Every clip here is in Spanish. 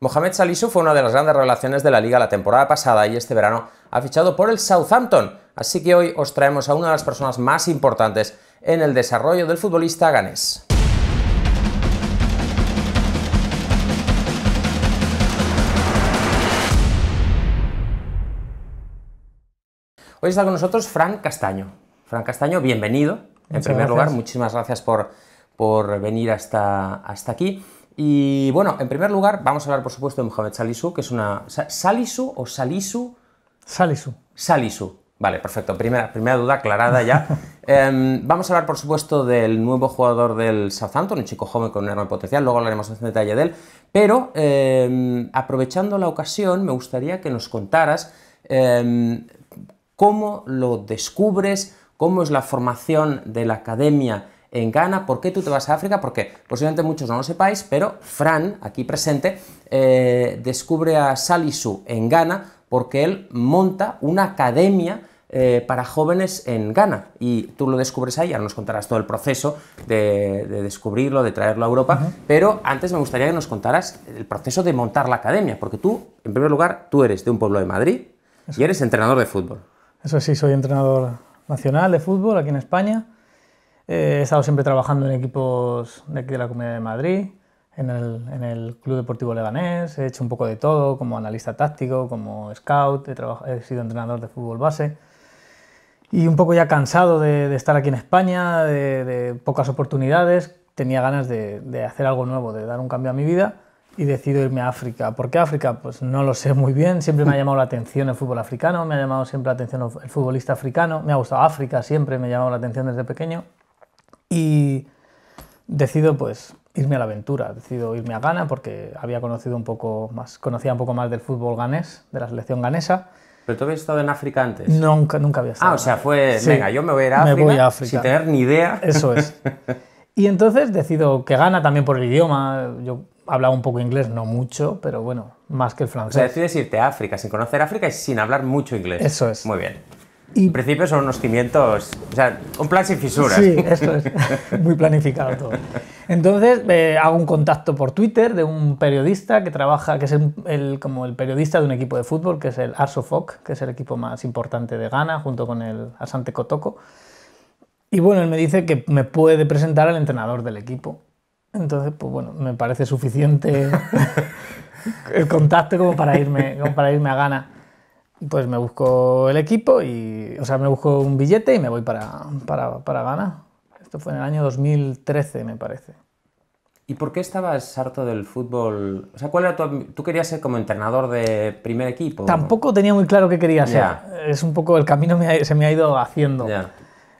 Mohamed Salisu fue una de las grandes revelaciones de la liga la temporada pasada y este verano ha fichado por el Southampton, así que hoy os traemos a una de las personas más importantes en el desarrollo del futbolista ganés. Hoy está con nosotros Fran Castaño. Fran Castaño, bienvenido. En primer lugar, muchísimas gracias por, por venir hasta, hasta aquí. Y bueno, en primer lugar, vamos a hablar, por supuesto, de Mohamed Salisu, que es una. ¿Salisu o Salisu? Salisu. Salisu. Vale, perfecto. Primera, primera duda aclarada ya. Em, vamos a hablar, por supuesto, del nuevo jugador del Southampton, un chico joven con un enorme potencial. Luego hablaremos en detalle de él. Pero em, aprovechando la ocasión, me gustaría que nos contaras em, cómo lo descubres, cómo es la formación de la academia en Ghana. ¿Por qué tú te vas a África? Porque posiblemente muchos no lo sepáis, pero Fran, aquí presente, eh, descubre a Salisu en Ghana porque él monta una academia eh, para jóvenes en Ghana. Y tú lo descubres ahí, ahora nos contarás todo el proceso de, descubrirlo, de traerlo a Europa, pero antes me gustaría que nos contaras el proceso de montar la academia, porque tú, en primer lugar, tú eres de un pueblo de Madrid y eres entrenador de fútbol. Eso sí, soy entrenador nacional de fútbol aquí en España. Eh, he estado siempre trabajando en equipos de aquí de la Comunidad de Madrid, en el, Club Deportivo Leganés, he hecho un poco de todo, como analista táctico, como scout, he, he sido entrenador de fútbol base. Y un poco ya cansado de, estar aquí en España, de, pocas oportunidades, tenía ganas de, de, hacer algo nuevo, de dar un cambio a mi vida y decido irme a África. ¿Por qué África? Pues no lo sé muy bien, siempre me ha llamado la atención el fútbol africano, me ha llamado siempre la atención el futbolista africano, me ha gustado África siempre, me ha llamado la atención desde pequeño. Y decido pues irme a la aventura, decido irme a Ghana porque había conocido un poco más, conocía un poco más del fútbol ganés, de la selección ganesa. ¿Pero tú habías estado en África antes? Nunca, nunca había estado. Ah, o sea, fue, venga, yo me voy a ir a África, sin tener ni idea. Eso es. Y entonces decido que Ghana también por el idioma, yo hablaba un poco inglés, no mucho, pero bueno, más que el francés. O sea, decides irte a África sin conocer África y sin hablar mucho inglés. Eso es. Muy bien en principio son unos cimientos, o sea, un plan sin fisuras. Sí, eso es, muy planificado todo. Entonces eh, hago un contacto por Twitter de un periodista que trabaja, que es como el periodista de un equipo de fútbol, que es el Arsofok, que es el equipo más importante de Ghana, junto con el Asante Kotoko. Y bueno, él me dice que me puede presentar al entrenador del equipo. Entonces, pues bueno, me parece suficiente el contacto como para irme, como para irme a Ghana pues me busco el equipo y, o sea, me busco un billete y me voy para, para, para Ghana. Esto fue en el año 2013, me parece. ¿Y por qué estabas harto del fútbol? O sea, ¿cuál era tu, ¿tú querías ser como entrenador de primer equipo? Tampoco tenía muy claro qué quería ser. Es un poco el camino se me ha ido haciendo.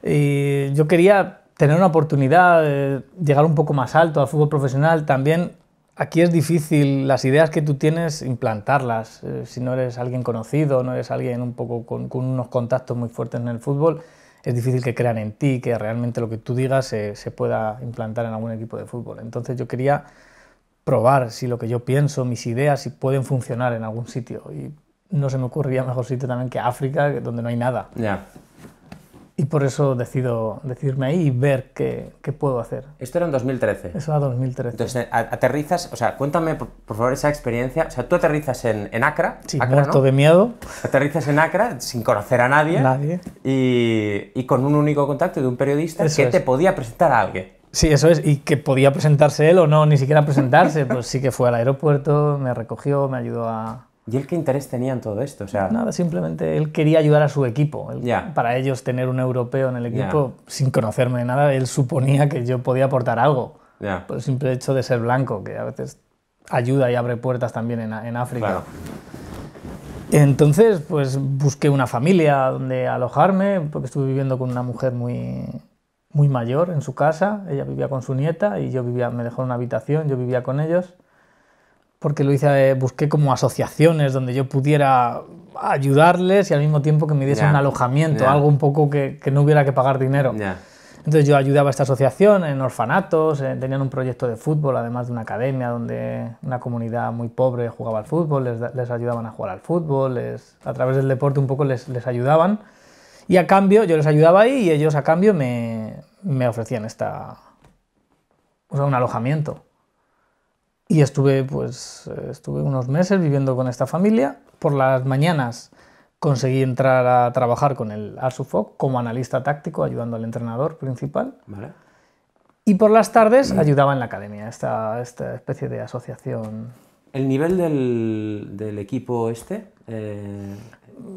Y yo quería tener una oportunidad de llegar un poco más alto al fútbol profesional. También Aquí es difícil las ideas que tú tienes implantarlas. Eh, si no eres alguien conocido, no eres alguien un poco con, unos contactos muy fuertes en el fútbol, es difícil que crean en ti, que realmente lo que tú digas se, pueda implantar en algún equipo de fútbol. Entonces yo quería probar si lo que yo pienso, mis ideas, si pueden funcionar en algún sitio. Y no se me ocurría mejor sitio también que África, donde no hay nada. Ya por eso decido decidirme ahí y ver qué, qué, puedo hacer. Esto era en 2013. Eso era 2013. Entonces, eh, aterrizas, o sea, cuéntame por, favor esa experiencia. O sea, tú aterrizas en, Acra. Sí, de miedo. Aterrizas en Acra sin conocer a nadie. Nadie. Y, con un único contacto de un periodista que te podía presentar a alguien. Sí, eso es. Y que podía presentarse él o no, ni siquiera presentarse. pues sí que fue al aeropuerto, me recogió, me ayudó a, ¿Y él qué interés tenía en todo esto? O sea, Nada, simplemente él quería ayudar a su equipo. Para ellos tener un europeo en el equipo, sin conocerme de nada, él suponía que yo podía aportar algo. Por el simple hecho de ser blanco, que a veces ayuda y abre puertas también en, en África. Entonces, pues busqué una familia donde alojarme, porque estuve viviendo con una mujer muy, muy mayor en su casa. Ella vivía con su nieta y yo vivía, me dejó una habitación, yo vivía con ellos porque lo hice, eh, busqué como asociaciones donde yo pudiera ayudarles y al mismo tiempo que me diesen un alojamiento, algo un poco que, no hubiera que pagar dinero. Entonces yo ayudaba a esta asociación en orfanatos, eh, tenían un proyecto de fútbol, además de una academia donde una comunidad muy pobre jugaba al fútbol, les, les ayudaban a jugar al fútbol, les, a través del deporte un poco les, les, ayudaban. Y a cambio, yo les ayudaba ahí y ellos a cambio me, me ofrecían esta, un alojamiento. Y estuve, pues, eh, estuve unos meses viviendo con esta familia. Por las mañanas conseguí entrar a trabajar con el Arsufoc como analista táctico, ayudando al entrenador principal. Y por las tardes mm. ayudaba en la academia, esta, esta especie de asociación. ¿El nivel del, equipo este? Eh,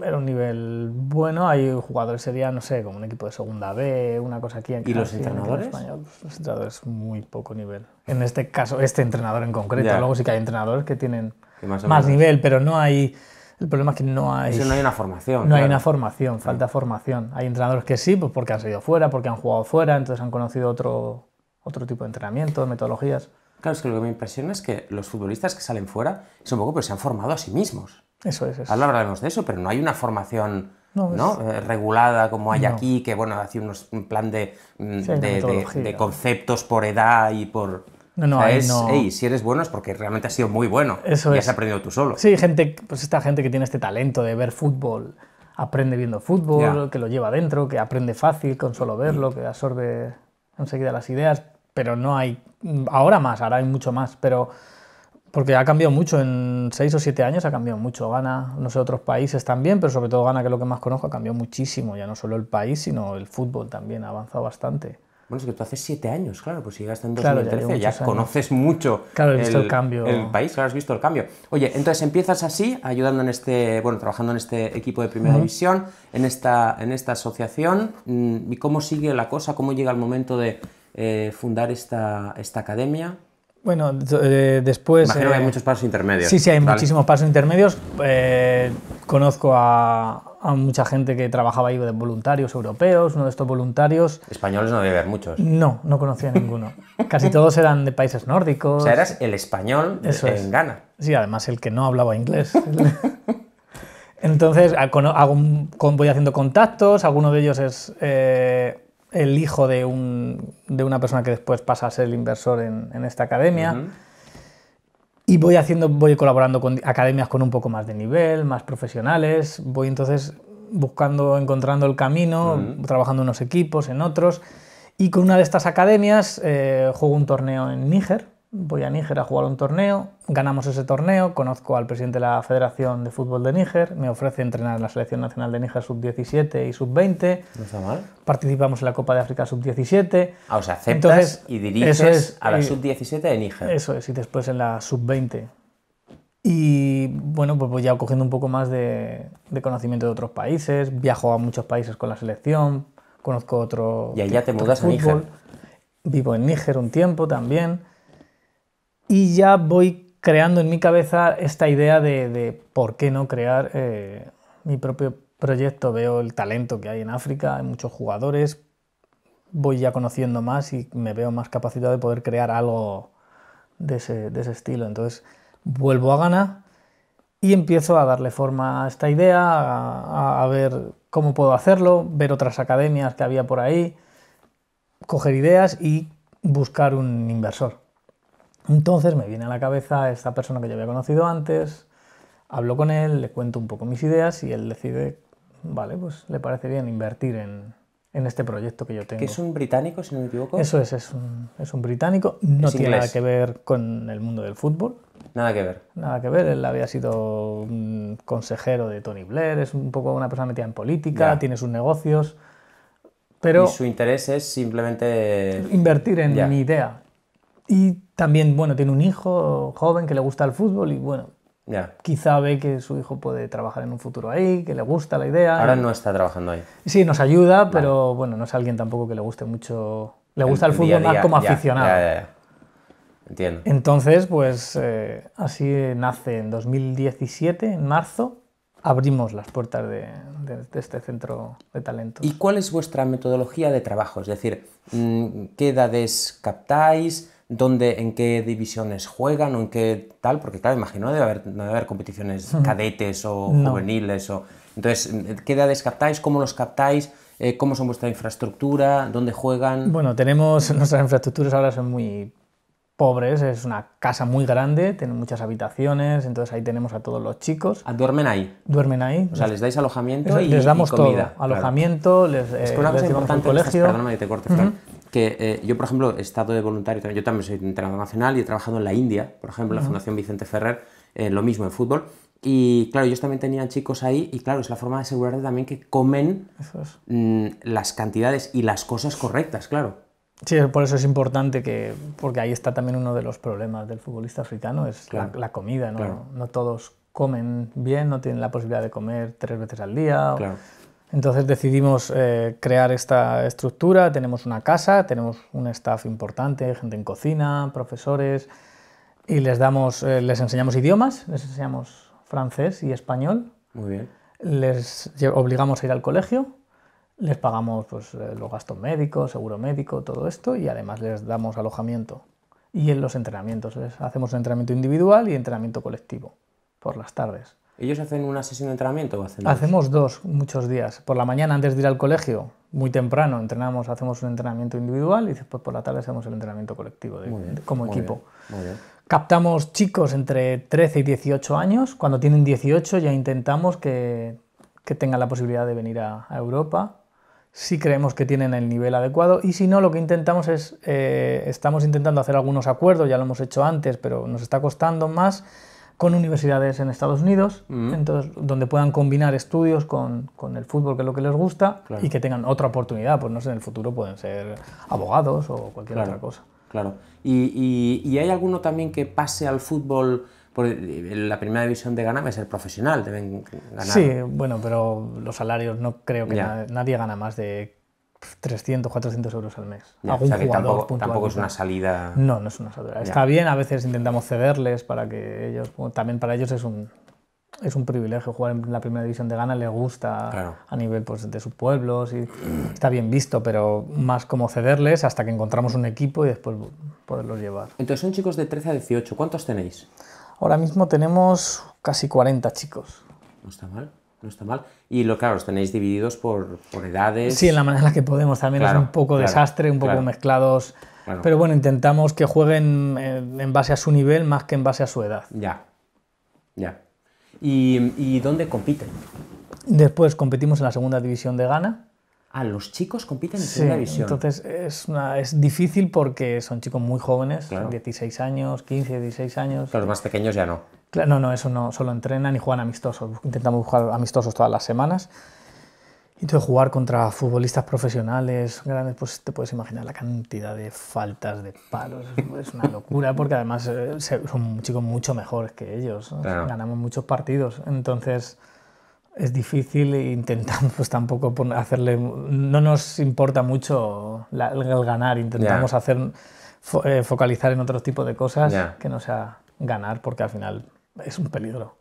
era un nivel bueno. Hay jugadores, sería, no sé, como un equipo de segunda B, una cosa aquí. En ¿Y los entrenadores? los entrenadores, muy poco nivel. En este caso, este entrenador en concreto. Luego sí que hay entrenadores que tienen más, nivel, pero no hay. El problema es que no hay. no hay una formación. No hay una formación, falta formación. Hay entrenadores que sí, pues porque han salido fuera, porque han jugado fuera, entonces han conocido otro, otro tipo de entrenamiento, metodologías. Claro, es que lo que me impresiona es que los futbolistas que salen fuera son poco, pero se han formado a sí mismos. Eso es. Eso. de eso, pero no hay una formación no, pues eh, regulada como hay aquí, que bueno, hace un plan mm, de, conceptos por edad y por... No, no, es, no. si eres bueno es porque realmente has sido muy bueno eso y has aprendido tú solo. Sí, gente, pues esta gente que tiene este talento de ver fútbol, aprende viendo fútbol, que lo lleva dentro, que aprende fácil con solo verlo, que absorbe enseguida las ideas, pero no hay... Ahora más, ahora hay mucho más, pero porque ha cambiado mucho, en seis o siete años ha cambiado mucho. Gana, no sé, otros países también, pero sobre todo Gana, que es lo que más conozco, ha cambiado muchísimo. Ya no solo el país, sino el fútbol también ha avanzado bastante. Bueno, es que tú haces siete años, claro, pues llegaste en 2013 ya, conoces mucho el, cambio. el país, claro, has visto el cambio. Oye, entonces empiezas así, ayudando en este, bueno, trabajando en este equipo de primera división, en esta, en esta asociación. Mm, ¿Y cómo sigue la cosa? ¿Cómo llega el momento de eh, fundar esta, esta academia? Bueno, eh, después... Imagino que hay eh, muchos pasos intermedios. Sí, sí, hay muchísimos pasos intermedios. Eh, conozco a, mucha gente que trabajaba ahí de voluntarios europeos, uno de estos voluntarios... Españoles no debe haber muchos. No, no conocía a ninguno. Casi todos eran de países nórdicos. O sea, eras el español en Ghana. Sí, además el que no hablaba inglés. Entonces, ah, hago, voy haciendo contactos, alguno de ellos es el hijo de, una persona que después pasa a ser el inversor en, esta academia. Y voy haciendo, voy colaborando con academias con un poco más de nivel, más profesionales. Voy entonces buscando, encontrando el camino, trabajando en unos equipos, en otros. Y con una de estas academias eh, juego un torneo en Níger, voy a Níger a jugar un torneo, ganamos ese torneo, conozco al presidente de la Federación de Fútbol de Níger, me ofrece entrenar en la Selección Nacional de Níger sub-17 y sub-20. No está mal. Participamos en la Copa de África sub-17. Ah, o sea, aceptas y diriges a la sub-17 de Níger. Eso es, y después en la sub-20. Y bueno, pues voy ya cogiendo un poco más de, conocimiento de otros países, viajo a muchos países con la selección, conozco otro... Y ya te mudas a Níger. Vivo en Níger un tiempo también y ya voy creando en mi cabeza esta idea de, por qué no crear eh, mi propio proyecto. Veo el talento que hay en África, hay muchos jugadores, voy ya conociendo más y me veo más capacitado de poder crear algo de ese, estilo. Entonces vuelvo a ganar y empiezo a darle forma a esta idea, a, a, ver cómo puedo hacerlo, ver otras academias que había por ahí, coger ideas y buscar un inversor. Entonces me viene a la cabeza esta persona que yo había conocido antes, hablo con él, le cuento un poco mis ideas y él decide, vale, pues le parece bien invertir en, este proyecto que yo tengo. es un británico, si no me equivoco? Eso es, es un, británico, no tiene nada que ver con el mundo del fútbol. Nada que ver. Nada que ver, él había sido consejero de Tony Blair, es un poco una persona metida en política, tiene sus negocios. Pero su interés es simplemente... Invertir en mi idea, y también, bueno, tiene un hijo joven que le gusta el fútbol y bueno, Quizá ve que su hijo puede trabajar en un futuro ahí, que le gusta la idea. Ahora no está trabajando ahí. Sí, nos ayuda, pero bueno, no es alguien tampoco que le guste mucho. Le gusta el, fútbol más como aficionado. Entiendo. Entonces, pues eh, así nace en 2017, en marzo, abrimos las puertas de, de, este centro de talento. ¿Y cuál es vuestra metodología de trabajo? Es decir, mm, ¿qué edades captáis? dónde, en qué divisiones juegan o en qué tal, porque claro, imagino no debe haber, competiciones cadetes o juveniles. O... Entonces, ¿qué edades captáis? ¿Cómo los captáis? Eh, ¿Cómo son vuestra infraestructura? ¿Dónde juegan? Bueno, tenemos, nuestras infraestructuras ahora son muy pobres, es una casa muy grande, tiene muchas habitaciones, entonces ahí tenemos a todos los chicos. ¿Duermen ahí? Duermen ahí. O sea, les dais alojamiento y Les damos comida, alojamiento, les, es eh, una cosa colegio que eh, yo, por ejemplo, he estado de voluntario, yo también soy entrenador nacional y he trabajado en la India, por ejemplo, en la Fundación Vicente Ferrer, eh, lo mismo en fútbol. Y claro, ellos también tenían chicos ahí y claro, es la forma de asegurarte también que comen mm, las cantidades y las cosas correctas, claro. Sí, por eso es importante que, porque ahí está también uno de los problemas del futbolista africano, es la, comida, ¿no? No todos comen bien, no tienen la posibilidad de comer tres veces al día. Claro. Entonces decidimos eh, crear esta estructura, tenemos una casa, tenemos un staff importante, gente en cocina, profesores, y les, damos, eh, les enseñamos idiomas, les enseñamos francés y español. Muy Les obligamos a ir al colegio, les pagamos pues, eh, los gastos médicos, seguro médico, todo esto, y además les damos alojamiento. Y en los entrenamientos, hacemos entrenamiento individual y entrenamiento colectivo por las tardes. ¿Ellos hacen una sesión de entrenamiento o hacen dos? Hacemos dos muchos días. Por la mañana antes de ir al colegio, muy temprano, entrenamos, hacemos un entrenamiento individual y después por la tarde hacemos el entrenamiento colectivo como equipo. Captamos chicos entre 13 y 18 años. Cuando tienen 18 ya intentamos que, que tengan la posibilidad de venir a, Europa si creemos que tienen el nivel adecuado y si no, lo que intentamos es, eh, estamos intentando hacer algunos acuerdos, ya lo hemos hecho antes, pero nos está costando más con universidades en Estados Unidos, entonces, donde puedan combinar estudios con, el fútbol, que es lo que les gusta, y que tengan otra oportunidad, pues no sé, en el futuro pueden ser abogados o cualquier otra cosa. Claro. ¿Y, hay alguno también que pase al fútbol? Por la primera división de Ghana es ser profesional, deben ganar. Sí, bueno, pero los salarios no creo que nadie gana más de 300, 400 euros al mes. tampoco, es una salida. No, no es una salida. Está bien, a veces intentamos cederles para que ellos. también para ellos es un, es un privilegio jugar en la primera división de Ghana, le gusta a nivel pues, de sus pueblos, está bien visto, pero más como cederles hasta que encontramos un equipo y después poderlos llevar. Entonces son chicos de 13 a 18, ¿cuántos tenéis? Ahora mismo tenemos casi 40 chicos. No está mal no está mal. Y lo, claro, os tenéis divididos por, edades. Sí, en la manera en la que podemos también es un poco desastre, un poco mezclados. Pero bueno, intentamos que jueguen eh, en base a su nivel más que en base a su edad. Ya, ya. ¿Y, dónde compiten? Después competimos en la segunda división de Ghana. Ah, los chicos compiten en segunda división. Entonces es, una, es difícil porque son chicos muy jóvenes, 16 años, 15, 16 años. Los más pequeños ya no no, no, eso no, solo entrenan y juegan amistosos. Intentamos jugar amistosos todas las semanas. Y jugar contra futbolistas profesionales grandes, pues te puedes imaginar la cantidad de faltas, de palos. Es una locura porque además eh, son chicos mucho mejores que ellos. Ganamos muchos partidos. Entonces es difícil e intentamos pues, tampoco hacerle... No nos importa mucho el ganar. Intentamos hacer eh, focalizar en otro tipo de cosas que no sea ganar porque al final es un peligro.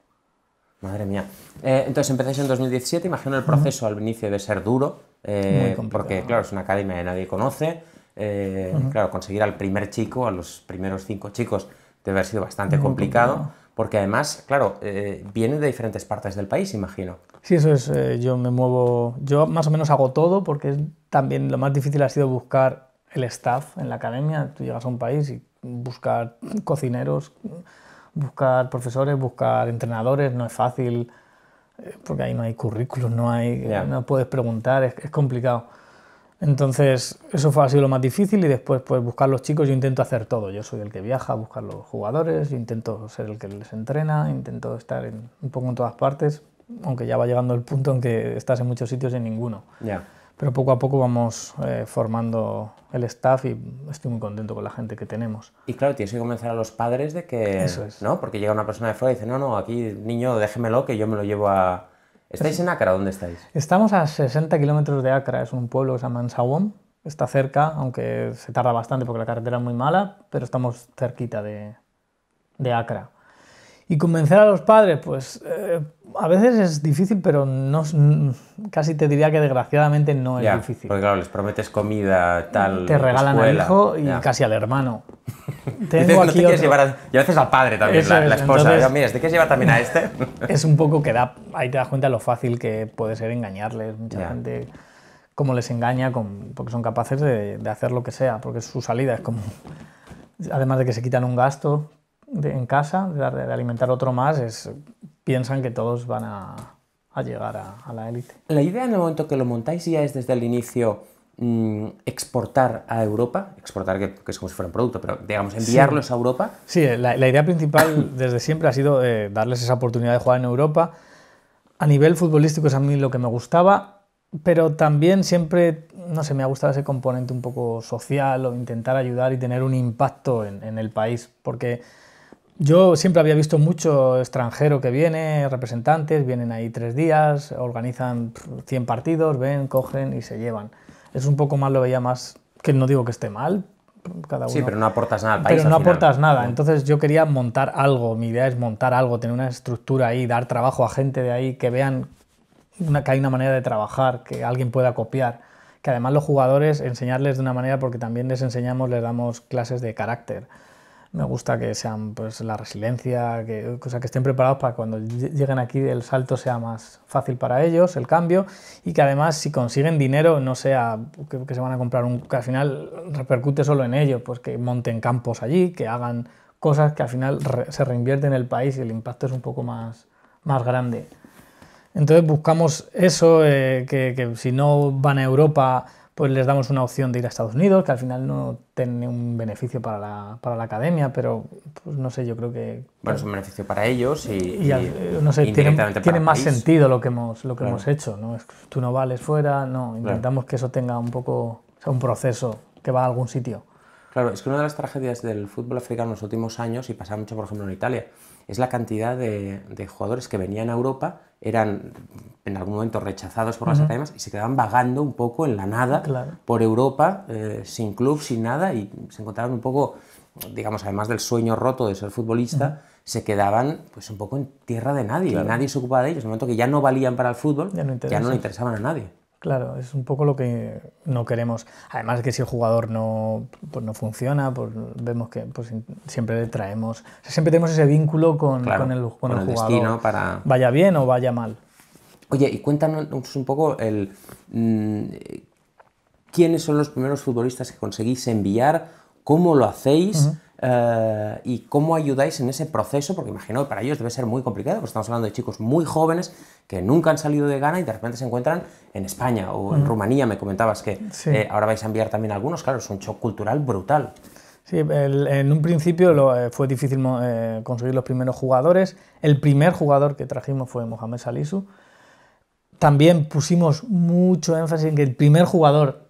Madre mía. Eh, entonces empezáis en 2017, imagino el proceso al inicio de ser duro, eh, porque claro, es una academia que nadie conoce. Eh, claro, conseguir al primer chico, a los primeros cinco chicos, debe haber sido bastante complicado, porque además, claro, viene de diferentes partes del país, imagino. Sí, eso es, yo me muevo, yo más o menos hago todo, porque también lo más difícil ha sido buscar el staff en la academia. Tú llegas a un país y buscar cocineros buscar profesores, buscar entrenadores, no es fácil, eh, porque ahí no hay currículum, no, hay, eh, no puedes preguntar, es, complicado. Entonces, eso fue, así lo más difícil y después pues buscar los chicos, yo intento hacer todo, yo soy el que viaja a buscar los jugadores, intento ser el que les entrena, intento estar en, un poco en todas partes, aunque ya va llegando el punto en que estás en muchos sitios y en ninguno. Ya. Pero poco a poco vamos eh, formando el staff y estoy muy contento con la gente que tenemos. Y claro, tienes que convencer a los padres de que... Eso es. ¿No? Porque llega una persona de fuera y dice, no, no, aquí niño, déjemelo que yo me lo llevo a... ¿Estáis en Acra? ¿Dónde estáis? Estamos a 60 kilómetros de Acra, es un pueblo que se llama Ansawom. Está cerca, aunque se tarda bastante porque la carretera es muy mala, pero estamos cerquita de, de Acra. Y convencer a los padres, pues eh, a veces es difícil, pero no, casi te diría que desgraciadamente no es difícil. Porque claro, les prometes comida, tal. Te regalan al hijo y casi al hermano. Y a veces al padre también, la, esposa. Entonces, mira, ¿te quieres llevar también a este? es un poco que da. Ahí te das cuenta lo fácil que puede ser engañarles. Mucha gente cómo les engaña, porque son capaces de, hacer lo que sea, porque su salida es como. Además de que se quitan un gasto, en casa, de, alimentar otro más, es, piensan que todos van a, llegar a, la élite. La idea en el momento que lo montáis ya es desde el inicio mm, exportar a Europa, exportar que, es como si fuera un producto, pero digamos enviarlos a Europa. Sí, eh, la, idea principal desde siempre ha sido eh, darles esa oportunidad de jugar en Europa. A nivel futbolístico es a mí lo que me gustaba, pero también siempre, no sé, me ha gustado ese componente un poco social o intentar ayudar y tener un impacto en, en el país, porque yo siempre había visto mucho extranjero que viene, representantes, vienen ahí tres días, organizan 100 partidos, ven, cogen y se llevan. Es un poco más, lo veía más, que no digo que esté mal, cada uno. Sí, pero no aportas nada Pero no aportas nada. Entonces yo quería montar algo, mi idea es montar algo, tener una estructura ahí, dar trabajo a gente de ahí, que vean que hay una manera de trabajar, que alguien pueda copiar. Que además los jugadores enseñarles de una manera, porque también les enseñamos, les damos clases de carácter me gusta que sean pues, la resiliencia, que, cosa que estén preparados para cuando lleguen aquí el salto sea más fácil para ellos, el cambio, y que además si consiguen dinero no sea que, se van a comprar un... que al final repercute solo en ellos, pues que monten campos allí, que hagan cosas que al final se reinvierten en el país y el impacto es un poco más, más grande. Entonces buscamos eso, eh, que si no van a Europa pues les damos una opción de ir a Estados Unidos, que al final no tiene un beneficio para la, para la academia, pero pues no sé, yo creo que... Bueno, es un beneficio para ellos y... y, eh, no sé, tiene, tiene más sentido lo que hemos, lo que hemos hecho, ¿no? Es, tú no vales fuera, no, intentamos que eso tenga un poco, sea, un proceso que va a algún sitio. Claro, es que una de las tragedias del fútbol africano en los últimos años, y pasa mucho por ejemplo en Italia, es la cantidad de, jugadores que venían a Europa, eran en algún momento rechazados por las academias y se quedaban vagando un poco en la nada por Europa, eh, sin club, sin nada, y se encontraban un poco, digamos, además del sueño roto de ser futbolista, se quedaban pues un poco en tierra de nadie, nadie se ocupaba de ellos, en momento que ya no valían para el fútbol, ya no, ya no le interesaban a nadie. Claro, es un poco lo que no queremos. Además que si el jugador pues no, funciona, pues vemos que pues siempre le traemos, siempre tenemos ese vínculo con, el, jugador. Vaya bien o vaya mal. Oye, y cuéntanos un poco el mm, quiénes son los primeros futbolistas que conseguís enviar, cómo lo hacéis. Eh, y cómo ayudáis en ese proceso, porque imagino que para ellos debe ser muy complicado, porque estamos hablando de chicos muy jóvenes que nunca han salido de Ghana y de repente se encuentran en España o en Rumanía, me comentabas que eh, ahora vais a enviar también algunos, claro, es un shock cultural brutal. Sí, en un principio eh, fue difícil conseguir los primeros jugadores. El primer jugador que trajimos fue Mohamed Salisu. También pusimos mucho énfasis en que el primer jugador,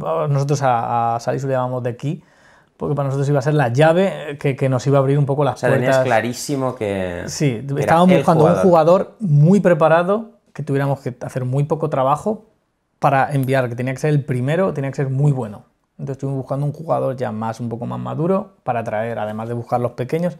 oh, nosotros a, a Salisu le llamamos de aquí, porque para nosotros iba a ser la llave eh, que, nos iba a abrir un poco las o sea, Tenías clarísimo que. Sí, estábamos buscando un jugador muy preparado, que tuviéramos que hacer muy poco trabajo para enviar, que tenía que ser el primero, tenía que ser muy bueno. Entonces estuvimos buscando un jugador ya más, un poco más maduro, para traer, además de buscar los pequeños,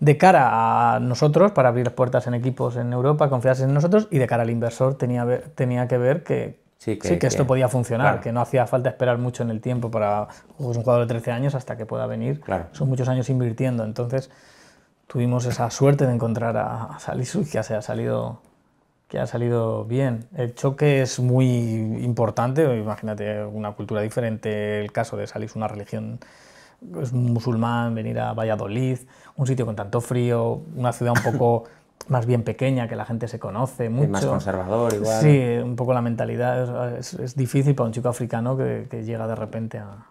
de cara a nosotros, para abrir las puertas en equipos en Europa, confiarse en nosotros, y de cara al inversor tenía, tenía que ver que, Sí, que, esto podía funcionar, que no hacía falta esperar mucho en el tiempo para un jugador de 13 años hasta que pueda venir. Claro. Son muchos años invirtiendo, entonces tuvimos esa suerte de encontrar a, Salisu que se ha salido que ha salido bien. El choque es muy importante, imagínate una cultura diferente, el caso de Salisu, una religión es pues, musulmán, venir a Valladolid, un sitio con tanto frío, una ciudad un poco más bien pequeña, que la gente se conoce mucho. más conservador igual. Sí, un poco la mentalidad. Es, es difícil para un chico africano que, llega de repente a...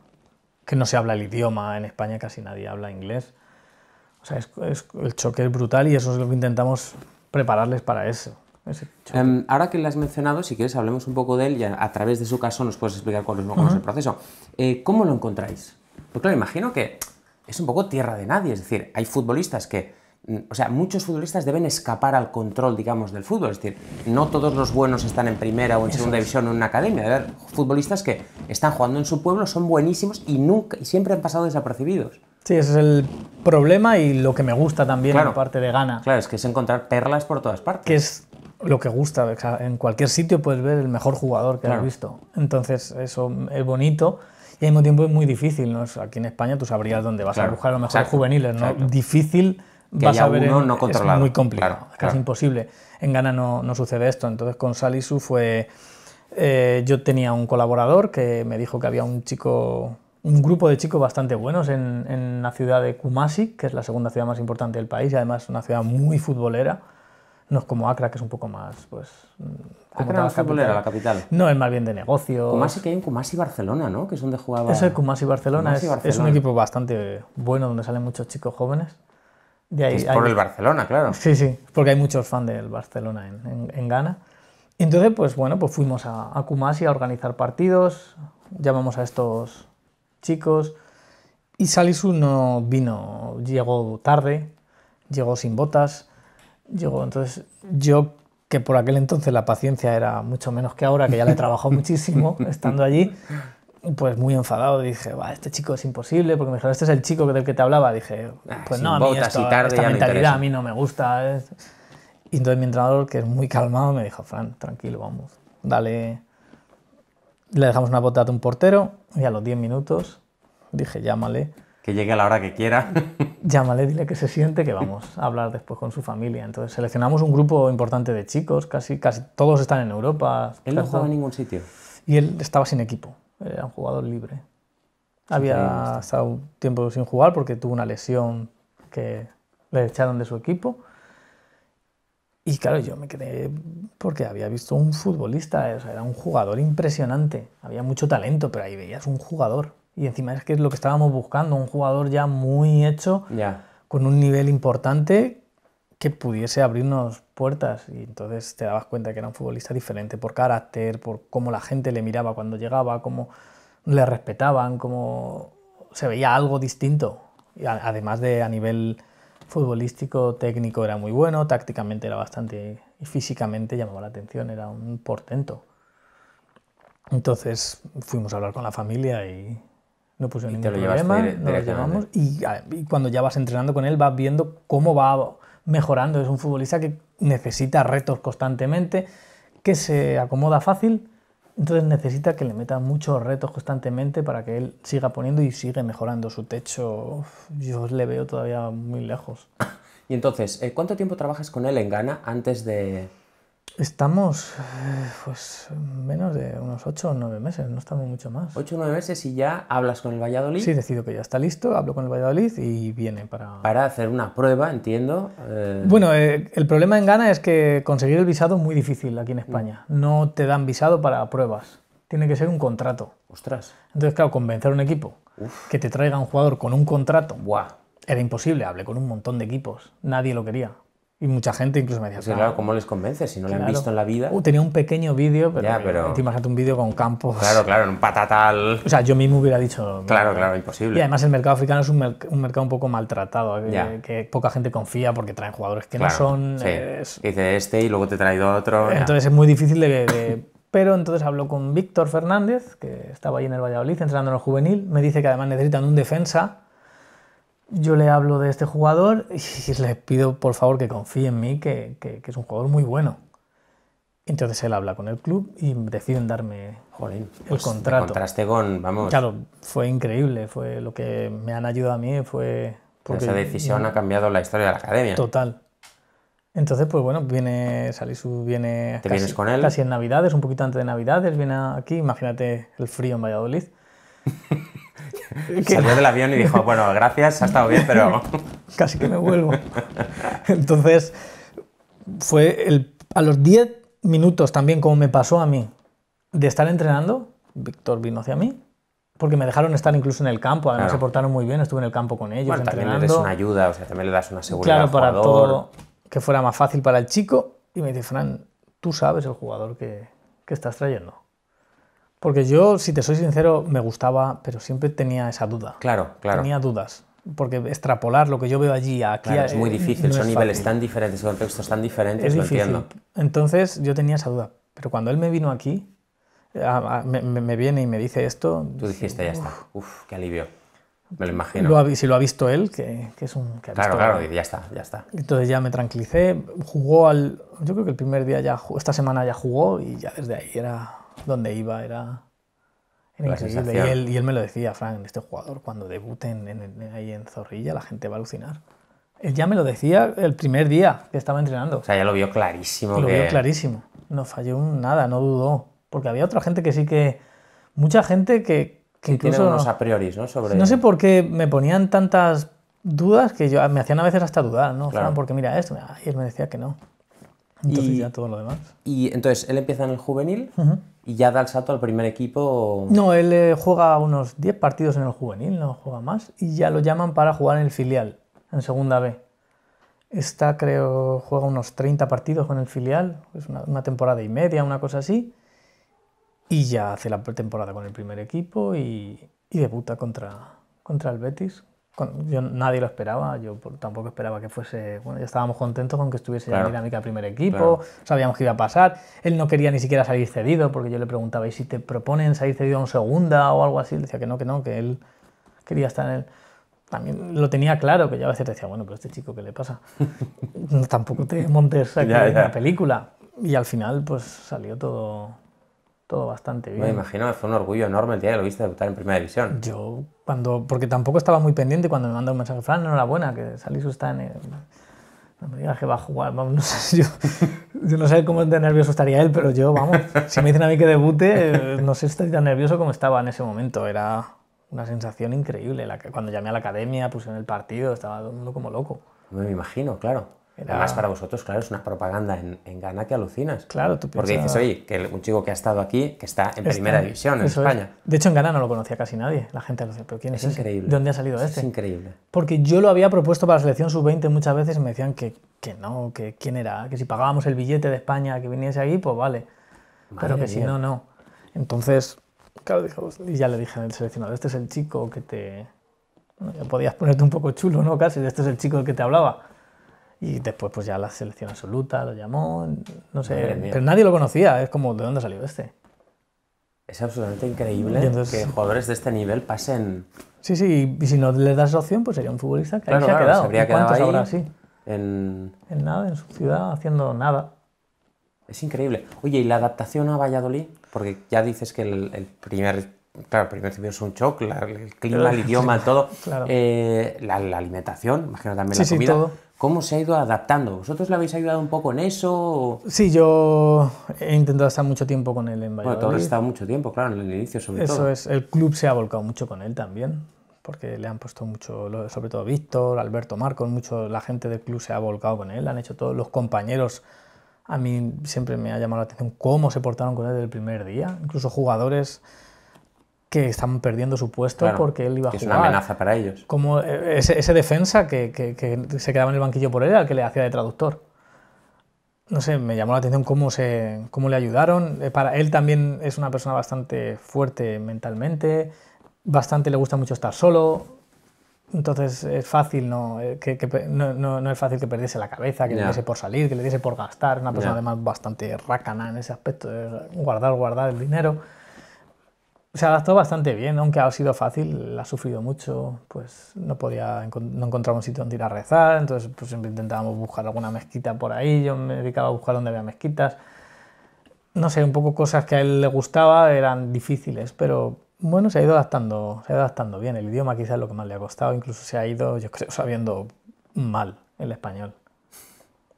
que no se habla el idioma, en España casi nadie habla inglés. O sea, es, es, el choque es brutal y eso es lo que intentamos prepararles para eso. Em, ahora que lo has mencionado, si quieres hablemos un poco de él y a, través de su caso nos puedes explicar cuál es, el proceso. Eh, ¿Cómo lo encontráis? Porque claro, imagino que es un poco tierra de nadie, es decir, hay futbolistas que Mm, o sea, muchos futbolistas deben escapar al control, digamos, del fútbol. Es decir, no todos los buenos están en primera o en segunda división o en una academia. Debe haber futbolistas que están jugando en su pueblo, son buenísimos y nunca y siempre han pasado desapercibidos. Sí, ese es el problema y lo que me gusta también parte de gana, Claro, es que es encontrar perlas por todas partes. Que es lo que gusta. en cualquier sitio puedes ver el mejor jugador que has visto. Entonces, eso es bonito y al mismo tiempo es muy difícil. ¿no? Aquí en España tú sabrías dónde vas a buscar a los mejores juveniles. ¿no? Difícil no controlado. Es muy complicado, es casi imposible. En Ghana no, no, sucede esto. Entonces con Salisu fue... Eh, yo tenía un colaborador que me dijo que había un chico, un grupo de chicos bastante buenos en, en la ciudad de Kumasi, que es la segunda ciudad más importante del país y además una ciudad muy futbolera. No es como Acra, que es un poco más, pues... Mm, no es futbolera, la capital. No, es más bien de negocio. Kumasi, que hay un Kumasi Barcelona, ¿no? Que es donde jugaba... Es Kumasi Barcelona, Barcelona. Es, es un equipo bastante bueno donde salen muchos chicos jóvenes es pues por el Barcelona, claro. Sí, sí, porque hay muchos fans del Barcelona en, en, Ghana. entonces, pues bueno, pues fuimos a, Kumasi a organizar partidos, llamamos a estos chicos y Salisu no vino, llegó tarde, llegó sin botas, llegó entonces yo que por aquel entonces la paciencia era mucho menos que ahora, que ya le he trabajado muchísimo estando allí, pues muy enfadado dije, va, este chico es imposible, porque me dijeron, este es el chico del que te hablaba. Dije, ah, pues no, a mí esto, tarde esta mentalidad a mí no me gusta. Y entonces mi entrenador, que es muy calmado, me dijo, Fran, tranquilo, vamos, dale. Le dejamos una botada a un portero y a los 10 minutos dije, llámale. Que llegue a la hora que quiera. llámale, dile que se siente, que vamos a hablar después con su familia. Entonces seleccionamos un grupo importante de chicos, casi, casi todos están en Europa. Él no jugaba en ningún sitio. Y él estaba sin equipo era eh, un jugador libre. Había estado estado tiempo sin jugar porque tuvo una lesión que le echaron de su equipo. Y claro, yo me quedé porque había visto un futbolista, era un jugador impresionante, había mucho talento, pero ahí veías un jugador. Y encima es que es lo que estábamos buscando, un jugador ya muy hecho, con un nivel importante que pudiese abrirnos puertas. Y entonces te dabas cuenta que era un futbolista diferente por carácter, por cómo la gente le miraba cuando llegaba, cómo le respetaban, cómo se veía algo distinto. Y además de a nivel futbolístico, técnico era muy bueno, tácticamente era bastante y físicamente llamaba la atención, era un portento. Entonces fuimos a hablar con la familia y no pusieron ningún problema, nos llamamos. y, y, cuando ya vas entrenando con él vas viendo cómo va mejorando. Es un futbolista que necesita retos constantemente, que se acomoda fácil. Entonces necesita que le metan muchos retos constantemente para que él siga poniendo y sigue mejorando su techo. Yo le veo todavía muy lejos. Y entonces, eh, ¿cuánto tiempo trabajas con él en Ghana antes de, Estamos, eh, pues, menos de unos 8 o 9 meses, no estamos mucho más. 8 o 9 meses y ya hablas con el Valladolid. Sí, decido que ya está listo, hablo con el Valladolid y viene para... Para hacer una prueba, entiendo. Eh. Bueno, eh, el problema en Ghana es que conseguir el visado es muy difícil aquí en mm. España. No te dan visado para pruebas, tiene que ser un contrato. Ostras. Entonces, claro, convencer a un equipo que te traiga un jugador con un contrato, era imposible, hablé con un montón de equipos, nadie lo quería. Y mucha gente incluso me decía. claro, ¿cómo les convences si no lo han visto en la vida? Uh, tenía un pequeño vídeo, pero, ya, pero... un vídeo con campos. Claro, claro, en un patatal. O sea, yo mismo hubiera dicho. Claro, claro, imposible. Y además el mercado africano es un, un mercado un poco maltratado, eh, que, poca gente confía porque traen jugadores que no son. Sí. Es... Dice este y luego te traído otro. Entonces es muy difícil de, de... Pero entonces habló con Víctor Fernández, que estaba ahí en el Valladolid entrenando en el juvenil. Me dice que además necesitan un defensa yo le hablo de este jugador y le pido por favor que confíe en mí, que, es un jugador muy bueno. Entonces él habla con el club y deciden darme el pues contrato. contraste con, vamos. Claro, fue increíble, fue lo que me han ayudado a mí, fue. Porque esa decisión ha cambiado la historia de la academia. Total. Entonces, pues bueno, viene Salisu, viene. con él? Casi en Navidades, un poquito antes de Navidades, viene aquí, imagínate el frío en Valladolid. Salió del avión y dijo, bueno, gracias, ha estado bien, pero... Casi que me vuelvo. Entonces, fue el, a los 10 minutos también, como me pasó a mí, de estar entrenando, Víctor vino hacia mí, porque me dejaron estar incluso en el campo, además se portaron muy bien, estuve en el campo con ellos. entrenando. también das una ayuda, o sea, también le das una seguridad. Claro, para todo que fuera más fácil para el chico. Y me dice, Fran, tú sabes el jugador que, que estás trayendo. Porque yo, si te soy sincero, me gustaba, pero siempre tenía esa duda. Claro, claro. Tenía dudas. Porque extrapolar lo que yo veo allí a aquí. es muy eh, difícil, son niveles tan diferentes, contextos tan diferentes, es difícil. Entonces yo tenía esa duda. Pero cuando él me vino aquí, me, viene y me dice esto. Tú dijiste, ya está. Uf, qué alivio. Me lo imagino. Lo si lo ha visto él, que, es un. claro, claro, ya está, ya está. Entonces ya me tranquilicé. Jugó al. Yo creo que el primer día ya. Esta semana ya jugó y ya desde ahí era donde iba era, Y él, y él, me lo decía, Frank, este jugador cuando debuten en, ahí en Zorrilla la gente va a alucinar. Él ya me lo decía el primer día que estaba entrenando. O sea, ya lo vio clarísimo. Lo vio clarísimo. No falló nada, no dudó. Porque había otra gente que sí que... Mucha gente que... que unos a priori, ¿no? Sobre... No sé por qué me ponían tantas dudas que yo ah, me hacían a veces hasta dudar, ¿no? porque mira esto, y él me decía que no. Entonces y, ya todo lo demás. Y entonces él empieza en el juvenil. ajá y ya da el salto al primer equipo. No, él eh, juega unos 10 partidos en el juvenil, no juega más, y ya lo llaman para jugar en el filial, en segunda B. Está, creo, juega unos 30 partidos con el filial, es una, temporada y media, una cosa así, y ya hace la temporada con el primer equipo y, debuta contra, contra el Betis, yo nadie lo esperaba, yo tampoco esperaba que fuese, bueno, ya estábamos contentos con que estuviese en dinámica primer equipo, sabíamos que iba a pasar, él no quería ni siquiera salir cedido, porque yo le preguntaba, ¿y si te proponen salir cedido a un segunda o algo así? decía que no, que no, que él quería estar en el... También lo tenía claro, que yo a veces decía, bueno, pero este chico, ¿qué le pasa? tampoco te montes aquí la película. Y al final, pues salió todo, todo bastante bien. Me imagino fue un orgullo enorme el día que lo viste debutar en Primera División. Yo, cuando, porque tampoco estaba muy pendiente cuando me mandó un mensaje, Fran, enhorabuena, que salís está en No me digas que va a jugar, vamos, no sé, yo, yo, no sé cómo de nervioso estaría él, pero yo, vamos, si me dicen a mí que debute, eh, no sé si estaría tan nervioso como estaba en ese momento, era una sensación increíble, la que, cuando llamé a la academia, puse en el partido, estaba todo el mundo como loco. me imagino, claro. Además, ah. para vosotros, claro, es una propaganda en, Ghana que alucinas. Claro, tú piensas... Porque dices, oye, que un chico que ha estado aquí, que está en primera división en España. De hecho, en Ghana no lo conocía casi nadie. La gente lo decía, pero ¿quién es, ¿De dónde ha salido este? Es increíble. Porque yo lo había propuesto para la selección sub-20 muchas veces y me decían que, que no, que quién era, que si pagábamos el billete de España que viniese aquí, pues vale. pero que si no, no. Entonces, claro, y ya le dije al seleccionador, este es el chico que te... Podías ponerte un poco chulo, ¿no? Casi, este es el chico del que te hablaba y después, pues ya la selección absoluta lo llamó, no sé. Pero nadie lo conocía, es como, ¿de dónde salió este? Es absolutamente increíble que jugadores de este nivel pasen. Sí, sí, y si no le das opción, pues sería un futbolista que ahí claro, quedado. Se habría quedado ahí En... nada, en su ciudad, haciendo nada. Es increíble. Oye, ¿y la adaptación a Valladolid? Porque ya dices que el, primer claro, el primer es un shock, el clima, el idioma, todo. Claro. Eh, la, alimentación, imagino también la comida. Sí, todo. ¿Cómo se ha ido adaptando? ¿Vosotros le habéis ayudado un poco en eso? Sí, yo he intentado estar mucho tiempo con él en Valladolid. Bueno, tú estado mucho tiempo, claro, en el inicio sobre eso todo. Eso es, el club se ha volcado mucho con él también, porque le han puesto mucho, sobre todo Víctor, Alberto, Marcos, mucho, la gente del club se ha volcado con él, han hecho todos los compañeros. A mí siempre me ha llamado la atención cómo se portaron con él desde el primer día, incluso jugadores que están perdiendo su puesto porque él iba a jugar. Es una amenaza para ellos. Como eh, ese, defensa que, que, se quedaba en el banquillo por él, al que le hacía de traductor. No sé, me llamó la atención cómo, se, cómo le ayudaron. Eh, para él también es una persona bastante fuerte mentalmente, bastante le gusta mucho estar solo. Entonces es fácil, no, eh, que, no, no, es fácil que perdiese la cabeza, que le diese por salir, que le diese por gastar. Es una persona además bastante rácana en ese aspecto, de guardar, guardar el dinero se adaptó bastante bien, aunque ha sido fácil, ha sufrido mucho, pues no podía, no encontraba un sitio donde ir a rezar, entonces pues siempre intentábamos buscar alguna mezquita por ahí, yo me dedicaba a buscar donde había mezquitas. No sé, un poco cosas que a él le gustaba eran difíciles, pero bueno, se ha ido adaptando, se ha adaptando bien. El idioma quizás es lo que más le ha costado, incluso se ha ido, yo creo, sabiendo mal el español.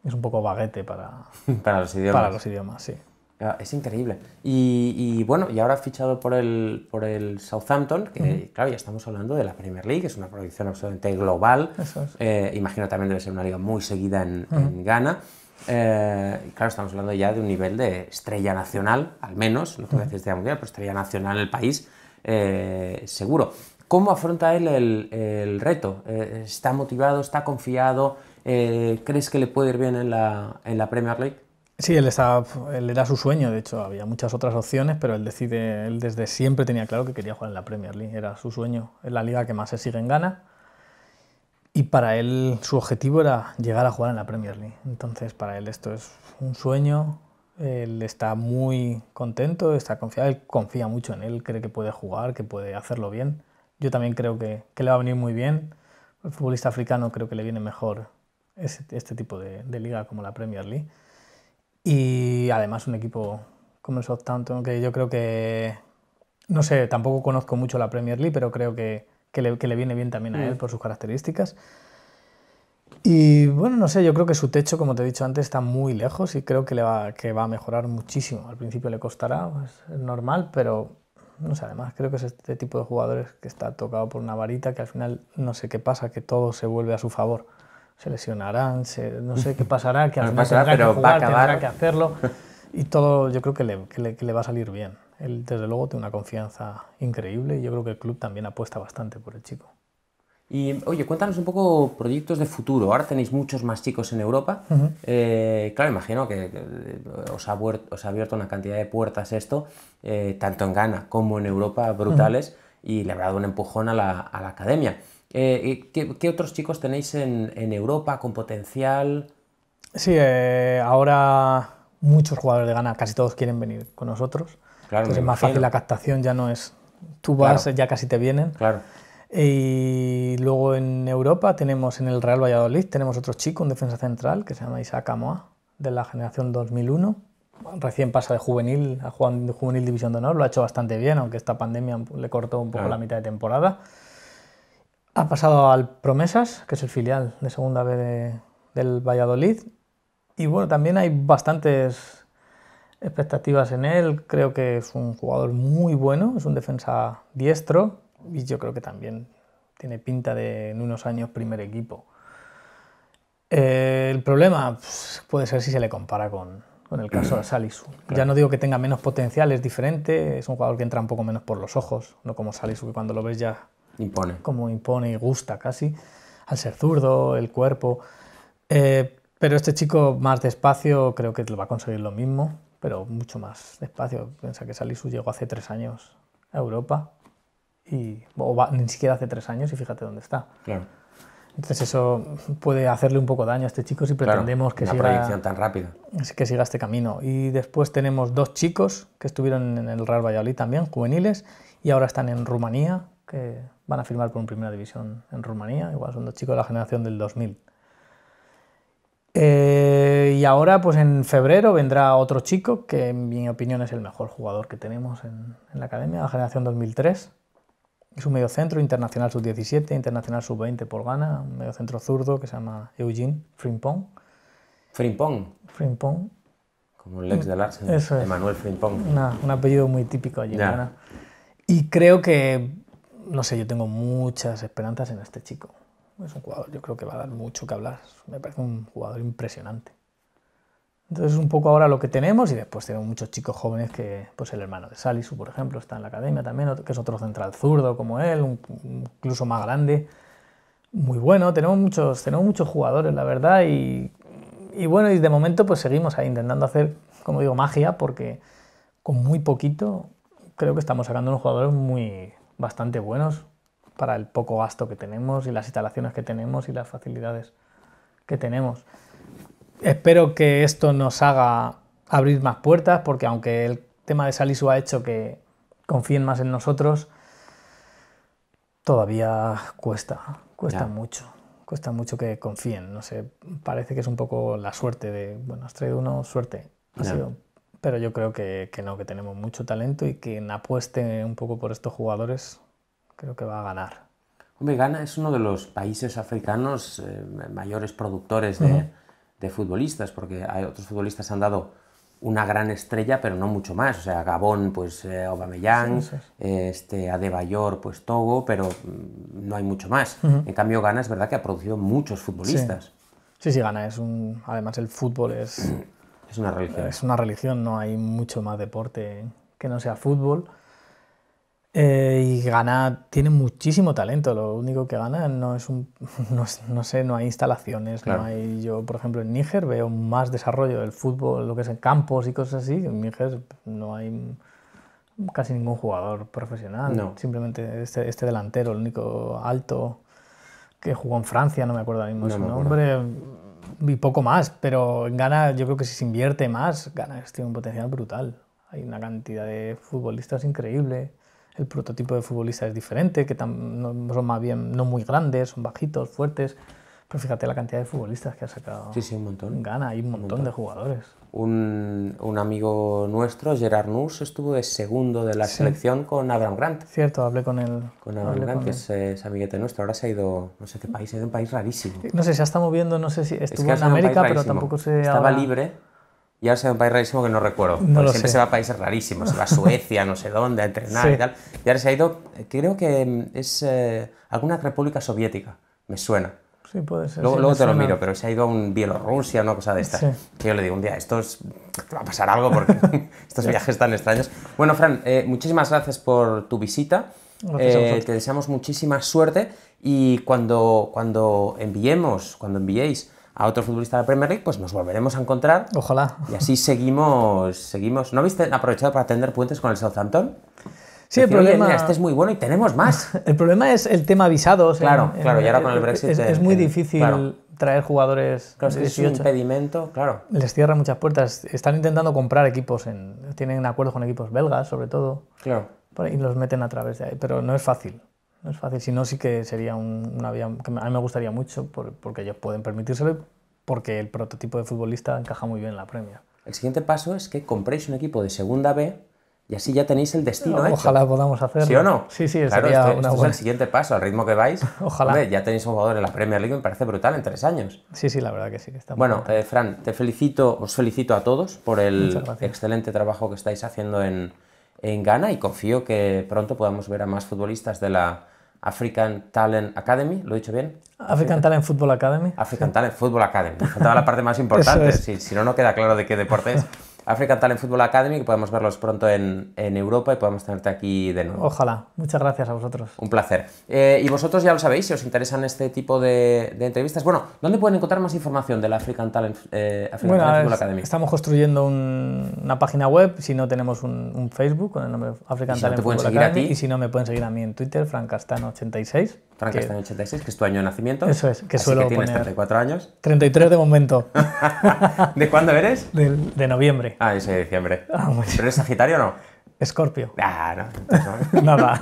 Es un poco baguete para, para los idiomas. Para los idiomas, sí. Ah, es increíble. Y, bueno, y ahora fichado por el, por el Southampton, que claro, ya estamos hablando de la Premier League, es una proyección absolutamente global. Eh, imagino también debe ser una liga muy seguida en, Ghana. Eh, y claro, estamos hablando ya de un nivel de estrella nacional, al menos, no te voy a mundial, pero estrella nacional en el país, eh, seguro. ¿Cómo afronta él el, reto? ¿Está motivado? ¿Está confiado? ¿Crees que le puede ir bien en la, en la Premier League? Sí, él, él era su sueño, de hecho, había muchas otras opciones, pero él decide, él desde siempre tenía claro que quería jugar en la Premier League, era su sueño, es la liga que más se sigue en gana y para él su objetivo era llegar a jugar en la Premier League, entonces para él esto es un sueño, él está muy contento, está confiado, él confía mucho en él, cree que puede jugar, que puede hacerlo bien, yo también creo que, le va a venir muy bien, el futbolista africano creo que le viene mejor este, tipo de liga como la Premier League. Y además un equipo como el Southampton, que yo creo que, no sé, tampoco conozco mucho la Premier League, pero creo que, le, viene bien también a mm. él por sus características. Y bueno, no sé, yo creo que su techo, como te he dicho antes, está muy lejos y creo que, le va, que va a mejorar muchísimo. Al principio le costará, pues, es normal, pero no sé, además creo que es este tipo de jugadores que está tocado por una varita que al final no sé qué pasa, que todo se vuelve a su favor se lesionarán, no sé qué pasará, que al final tendrá que tendrá que hacerlo. Y todo yo creo que le, va a salir bien. Él desde luego tiene una confianza increíble y yo creo que el club también apuesta bastante por el chico. Y oye, cuéntanos un poco proyectos de futuro. Ahora tenéis muchos más chicos en Europa. Eh, claro, imagino que, eh, os, ha os ha, abierto una cantidad de puertas esto, eh, tanto en Ghana como en Europa, brutales, y le habrá dado un empujón a la academia. Eh, ¿qué, otros chicos tenéis en, Europa con potencial? Sí, eh, ahora muchos jugadores de Ghana, casi todos quieren venir con nosotros. Claro, Entonces es más fácil la captación, ya no es tú vas, ya casi te vienen. Claro. Y luego en Europa tenemos en el Real Valladolid, tenemos otro chico, un defensa central, que se llama Isaac Amoa, de la generación 2001. Recién pasa de juvenil a juvenil división de honor, lo ha hecho bastante bien, aunque esta pandemia le cortó un poco la mitad de temporada. Ha pasado al Promesas, que es el filial de segunda B del Valladolid. Y bueno, también hay bastantes expectativas en él. Creo que es un jugador muy bueno, es un defensa diestro y yo creo que también tiene pinta de en unos años primer equipo. Eh, el problema pues, puede ser si se le compara con, el caso de Salisu. Ya no digo que tenga menos potencial, es diferente, es un jugador que entra un poco menos por los ojos, no como Salisu que cuando lo ves ya Impone. Como impone y gusta casi, al ser zurdo, el cuerpo. Eh, pero este chico más despacio creo que va a conseguir lo mismo, pero mucho más despacio. Piensa que Salisu llegó hace tres años a Europa, y, o ni siquiera hace tres años y fíjate dónde está. Claro. Entonces eso puede hacerle un poco daño a este chico si pretendemos que, siga, proyección tan rápida. que siga este camino. Y después tenemos dos chicos que estuvieron en el Real Valladolid también, juveniles, y ahora están en Rumanía, que van a firmar por un Primera División en Rumanía, igual son dos chicos de la generación del 2000. Eh, y ahora, pues en febrero, vendrá otro chico que, en mi opinión, es el mejor jugador que tenemos en, la academia, la generación 2003. Es un mediocentro internacional sub-17, internacional sub-20 por Ghana, un mediocentro zurdo que se llama Eugene Frimpong. Frimpong. Frimpong. Como el ex del Arsenal, Emanuel Frimpong. un apellido muy típico allí Y creo que no sé, yo tengo muchas esperanzas en este chico. Es un jugador, yo creo que va a dar mucho que hablar. Me parece un jugador impresionante. Entonces, un poco ahora lo que tenemos, y después tenemos muchos chicos jóvenes que, pues el hermano de Salisu, por ejemplo, está en la academia también, que es otro central zurdo como él, incluso más grande, muy bueno. Tenemos muchos, tenemos muchos jugadores, la verdad, y, y bueno, y de momento, pues seguimos ahí intentando hacer, como digo, magia, porque con muy poquito creo que estamos sacando unos jugadores muy, bastante buenos para el poco gasto que tenemos y las instalaciones que tenemos y las facilidades que tenemos. Espero que esto nos haga abrir más puertas porque aunque el tema de Salisu ha hecho que confíen más en nosotros, todavía cuesta, cuesta mucho, cuesta mucho que confíen. No sé, parece que es un poco la suerte de, bueno, has traído uno, suerte. Ha sido pero yo creo que, que, no, que tenemos mucho talento y quien apueste un poco por estos jugadores creo que va a ganar. Hombre, Ghana es uno de los países africanos eh, mayores productores de, de, futbolistas, porque hay otros futbolistas han dado una gran estrella, pero no mucho más. O sea, Gabón, pues eh, Aubameyang, este, Adebayor, pues Togo, pero mm, no hay mucho más. En cambio, Ghana es verdad que ha producido muchos futbolistas. Sí, sí, Ghana es un... Además, el fútbol es... Es una religión. Es una religión, no hay mucho más deporte que no sea fútbol. Eh, y gana, tiene muchísimo talento, lo único que gana no es un, no, sé, no hay instalaciones, no hay, yo por ejemplo en Níger veo más desarrollo del fútbol, lo que es en campos y cosas así, en Níger no hay casi ningún jugador profesional, simplemente este, este, delantero, el único alto que jugó en Francia, no me acuerdo ahora mismo su nombre, y poco más, pero en Ghana yo creo que si se invierte más, Ghana tiene un potencial brutal. Hay una cantidad de futbolistas increíble, el prototipo de futbolista es diferente, que no, son más bien no muy grandes, son bajitos, fuertes. Pero fíjate la cantidad de futbolistas que ha sacado. Sí, sí, un montón. Gana, hay un montón, de jugadores. Un, amigo nuestro, Gerard Nus, estuvo de segundo de la selección con Abraham Grant. Cierto, hablé con él. Con Abraham Grant, que es, amiguete nuestro. Ahora se ha ido, no sé qué país, se ha ido un país rarísimo. No sé, se ha estado moviendo, no sé si estuvo en América, pero tampoco se... Estaba libre y ahora se ido a un país rarísimo que no recuerdo. No siempre se va a países rarísimos, se va a Suecia, no sé dónde, a entrenar y tal. Y ahora se ha ido, creo que mm, es eh, alguna república soviética, me suena puede ser. Luego, luego te lo miro, pero se ha ido a un Bielorrusia, una cosa de estas. Que yo le digo un día, esto te va a pasar algo porque estos viajes tan extraños. Bueno, Fran, eh, muchísimas gracias por tu visita. Eh, te deseamos muchísima suerte y cuando, cuando enviemos, cuando enviéis a otro futbolista de la Premier League, pues nos volveremos a encontrar. Ojalá. Y así seguimos, seguimos. ¿No habéis aprovechado para tender puentes con el Southampton? Sí, el problema. este es muy bueno y tenemos más. el problema es el tema visados. Claro, claro, y ahora con el Brexit. Es, muy difícil traer jugadores. Claro, es un impedimento, claro. Les cierra muchas puertas. Están intentando comprar equipos, en, tienen acuerdos con equipos belgas, sobre todo. Claro. Y los meten a través de ahí, pero no es fácil. No es fácil, si no, sí que sería una vía que a mí me gustaría mucho porque ellos pueden permitírselo porque el prototipo de futbolista encaja muy bien en la premia. El siguiente paso es que compréis un equipo de segunda B y así ya tenéis el destino Ojalá hecho. Ojalá podamos hacerlo. ¿Sí o no? Sí, sí, sería una es el siguiente paso, al ritmo que vais. Ojalá. ya tenéis un jugador en la Premier League, me parece brutal, en tres años. Sí, sí, la verdad que sí. Que está bueno, eh, Fran, te felicito, os felicito a todos por el excelente trabajo que estáis haciendo en, en Ghana y confío que pronto podamos ver a más futbolistas de la African Talent Academy, ¿lo he dicho bien? African Talent Football Academy. African Talent Football Academy. Faltaba la parte más importante, si, si no, no queda claro de qué deporte es. African Talent Football Academy, que podemos verlos pronto en, Europa y podemos tenerte aquí de nuevo. Ojalá, muchas gracias a vosotros. Un placer. Eh, y vosotros ya lo sabéis, si os interesan este tipo de, entrevistas, bueno, ¿dónde pueden encontrar más información de la African Talent, eh, Football Academy? Estamos construyendo una página web, si no tenemos un, Facebook con el nombre African Talent Football Academy, y si no me pueden seguir a mí en Twitter, francastano 86 está en 86, que es tu año de nacimiento. Eso es, que así suelo que tienes 34 años. 33 de momento. ¿De cuándo eres? De, noviembre. Ah, ese de diciembre. Ah, ¿Pero eres sagitario o no? Escorpio. Ah, no. Nada.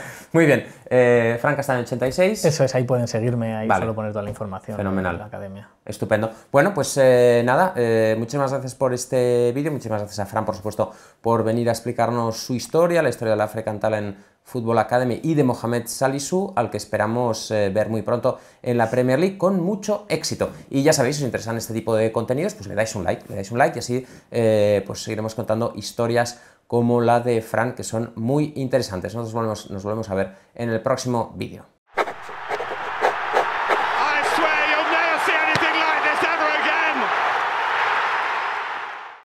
Muy bien. Eh, está en 86. Eso es, ahí pueden seguirme, ahí suelo poner toda la información. Fenomenal. En la academia. Estupendo. Bueno, pues eh, nada, eh, muchísimas gracias por este vídeo, muchísimas gracias a Fran, por supuesto, por venir a explicarnos su historia, la historia de la Frecantal en Football Academy y de Mohamed Salisu, al que esperamos eh, ver muy pronto en la Premier League con mucho éxito. Y ya sabéis, si os interesan este tipo de contenidos, pues le dais un like, le dais un like y así eh, pues seguiremos contando historias como la de Fran, que son muy interesantes. Nosotros nos volvemos a ver en el próximo vídeo.